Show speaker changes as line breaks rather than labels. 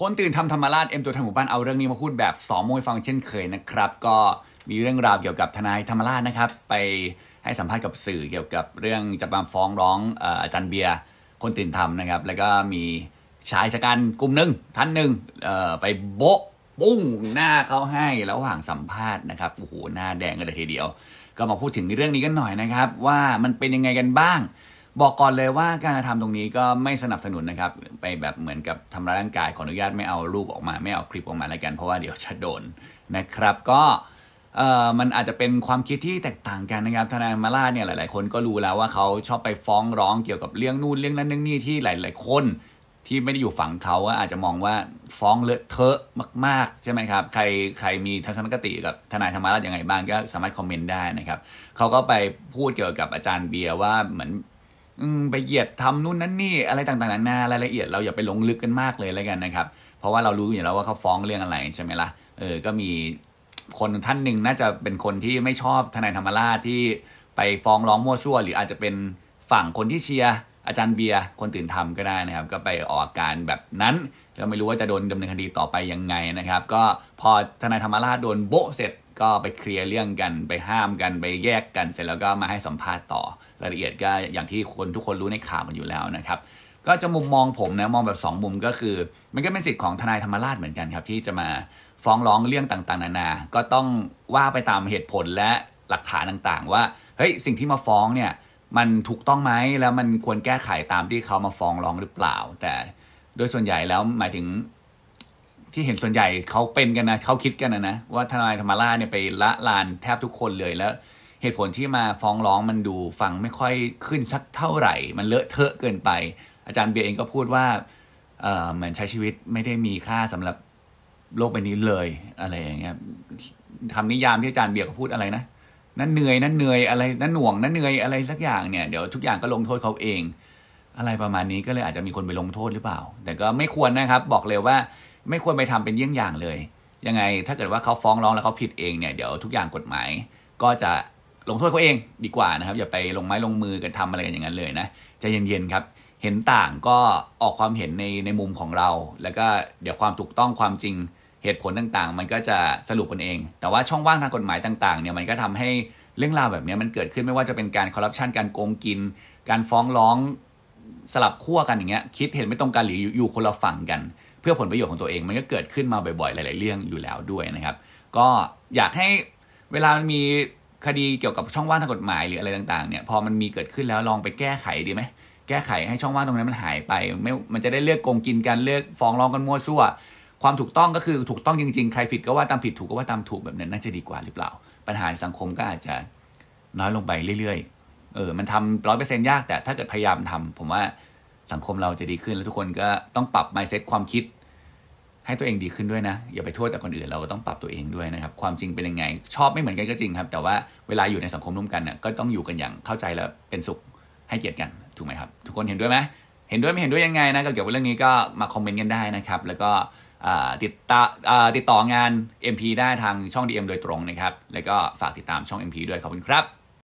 คนตื่นทำธรรมราชเอ็มตัวทางหมู่บ้านเอาเรื่องนี้มาพูดแบบสองมวยฟังเช่นเคยนะครับ ก็มีเรื่องราวเกี่ยวกับทนายธรรมราชนะครับไปให้สัมภาษณ์กับสื่อเกี่ยวกับเรื่องจะมาฟ้องร้องอาจารย์เบียร์คนตื่นทำนะครับ แล้วก็มีชายชะกัน กลุ่มหนึ่งท่านหนึ่งไปโบะปุ้งหน้าเขาให้ระหว่างสัมภาษณ์นะครับโอ้โหหน้าแดงกันเลยทีเดียว ก็มาพูดถึงเรื่องนี้กันหน่อยนะครับว่ามันเป็นยังไงกันบ้างบอกก่อนเลยว่าการทำทำตรงนี้ก็ไม่สนับสนุนนะครับไปแบบเหมือนกับทำร้ายร่างกายขออนุญาตไม่เอารูปออกมาไม่เอาคลิปออกมาแล้วกันเพราะว่าเดี๋ยวจะโดนนะครับก็เอ่อมันอาจจะเป็นความคิดที่แตกต่างกันนะครับทนายมาล่าเนี่ยหลาย ๆ คนก็รู้แล้วว่าเขาชอบไปฟ้องร้องเกี่ยวกับเรื่องนู่นเรื่องนั้นเรื่องนี้ที่หลาย ๆคน ที่ไม่ได้อยู่ฝั่งเขาอาจจะมองว่าฟ้องเลอะเทอะมาก ๆใช่ไหมครับใครใครมีทัศนคติกับทนายธรรมราชยังไงบ้าง ก็สามารถคอมเมนต์ได้นะครับเขาก็ไปพูดเกี่ยวกับอาจารย์เบียร์ว่าเหมือนอืมไปเหยียดทำนู่นนั่นนี่อะไรต่างๆนานารายละเอียดเราอย่าไปลงลึกกันมากเลยแล้วกันนะครับ เพราะว่าเรารู้อยู่แล้วว่าเขาฟ้องเรื่องอะไรใช่ไหมละ่ะ เออ ก็มีคนท่านหนึ่งน่าจะเป็นคนที่ไม่ชอบทนายธรรมราชที่ไปฟ้องร้องมั่วซั่วหรืออาจจะเป็นฝั่งคนที่เชียร์อาจารย์เบียร์คนตื่นทำก็ได้นะครับ ก็ไปออกอาการแบบนั้นเราไม่รู้ว่าจะโดนดำเนินคดีต่อไปยังไงนะครับ ก็พอทนายธรรมราชโดนโบะเสร็จก็ไปเคลียร์เรื่องกันไปห้ามกัน ไปแยกกันเสร็จแล้วก็มาให้สัมภาษณ์ต่อรายละเอียดก็อย่างที่คนทุกคนรู้ในข่าวมันอยู่แล้วนะครับ ก็จะมุมมองผมนะมองแบบ 2 มุมก็คือ มันก็เป็นสิทธิ์ของทนายธรรมราชเหมือนกันครับที่จะมาฟ้องร้องเรื่องต่างๆ นานา ก็ต้องว่าไปตามเหตุผลและหลักฐานต่างๆว่า เฮ้ยสิ่งที่มาฟ้องเนี่ย มันถูกต้องไหมแล้วมันควรแก้ไขตามที่เขามาฟ้องร้องหรือเปล่า แต่ โดยส่วนใหญ่แล้วหมายถึงที่เห็นส่วนใหญ่เขาเป็นกันนะเขาคิดกันนะนะว่าทนายธรรมราเนี่ยไปละลานแทบทุกคนเลยแล้ว เหตุผลที่มาฟ้องร้องมันดูฟังไม่ค่อยขึ้นสักเท่าไหร่ มันเลอะเทอะเกินไป อาจารย์เบียร์เองก็พูดว่าเออเหมือนใช้ชีวิตไม่ได้มีค่าสำหรับโลกใบนี้เลยอะไรอย่างเงี้ยคำนิยามที่อาจารย์เบียร์เขาพูดอะไรนะนั่นเหนื่อย นั่นเหนื่อยอะไรนั่นหน่วง นั่นเหนื่อยอะไรสักอย่างเนี่ยเดี๋ยวทุกอย่างก็ลงโทษเขาเอง อะไรประมาณนี้ก็เลยอาจจะมีคนไปลงโทษหรือเปล่า แต่ก็ไม่ควรนะครับ บอกเลยว่าไม่ควรไปทำเป็นเยี่ยงอย่างเลย ยังไงถ้าเกิดว่าเขาฟ้องร้องแล้วเขาผิดเองเนี่ยเดี๋ยวทุกอย่างกฎหมาย ก็จะลงโทษเขาเองดีกว่านะครับ อย่าไปลงไม้ลงมือกันทำอะไรกันอย่างนั้นเลยนะใจเย็น ๆ ครับ เห็นต่างก็ออกความเห็นในในมุมของเรา แล้วก็เดี๋ยวความถูกต้องความจริงเหตุผลต่างๆ มันก็จะสรุปกันเอง แต่ว่าช่องว่างทางกฎหมายต่างๆ เนี่ยมันก็ทำให้เรื่องราวแบบนี้มันเกิดขึ้นไม่ว่าจะเป็นการคอร์รัปชันการโกงกิน การฟ้องร้องสลับขั้วกันอย่างเงี้ย คิดเห็นไม่ตรงกันหรืออยู่คนละฝั่งกันพื่อผลประโยชน์ของตัวเองมันก็เกิดขึ้นมาบ่อยๆหลายๆเรื่องอยู่แล้วด้วยนะครับ ก็อยากให้เวลามันมีคดีเกี่ยวกับช่องว่างทางกฎหมายหรืออะไรต่าง ๆเนี่ย พอมันมีเกิดขึ้นแล้วลองไปแก้ไขดีไหมแก้ไขให้ช่องว่างตรงนั้นมันหายไปไม่มันจะได้เลือกโกงกินกันเลือกฟ้องร้องกันมั่วซั่ว ความถูกต้องก็คือถูกต้องจริงๆ ใครผิดก็ว่าตามผิดถูกก็ว่าตามถูกแบบนั้นน่าจะดีกว่าหรือเปล่า ปัญหาสังคมก็อาจจะน้อยลงไปเรื่อยๆเออมันทำร้อยเปอร์เซ็นต์ยากแต่ถ้าเกิดพยายามทำผมว่าสังคมเราจะดีขึ้นแล้วทุกคนก็ต้องปรับ mindset ความคิดให้ตัวเองดีขึ้นด้วยนะ อย่าไปโทษแต่คนอื่น เราก็ต้องปรับตัวเองด้วยนะครับ ความจริงเป็นยังไง ชอบไม่เหมือนกันก็จริงครับแต่ว่าเวลาอยู่ในสังคมร่วมกันน่ะก็ต้องอยู่กันอย่างเข้าใจแล้วเป็นสุขให้เกียรติกัน ถูกไหมครับ ทุกคนเห็นด้วยไหมเห็นด้วยไม่เห็นด้วยยังไงนะเกี่ยวกับเรื่องนี้ก็มาคอมเมนต์กันได้นะครับแล้วก็ติดต่อติดต่องาน MP ได้ทางช่อง DM โดยตรงนะครับแล้วก็ฝากติดตามช่อง MP ด้วยขอบคุณครับ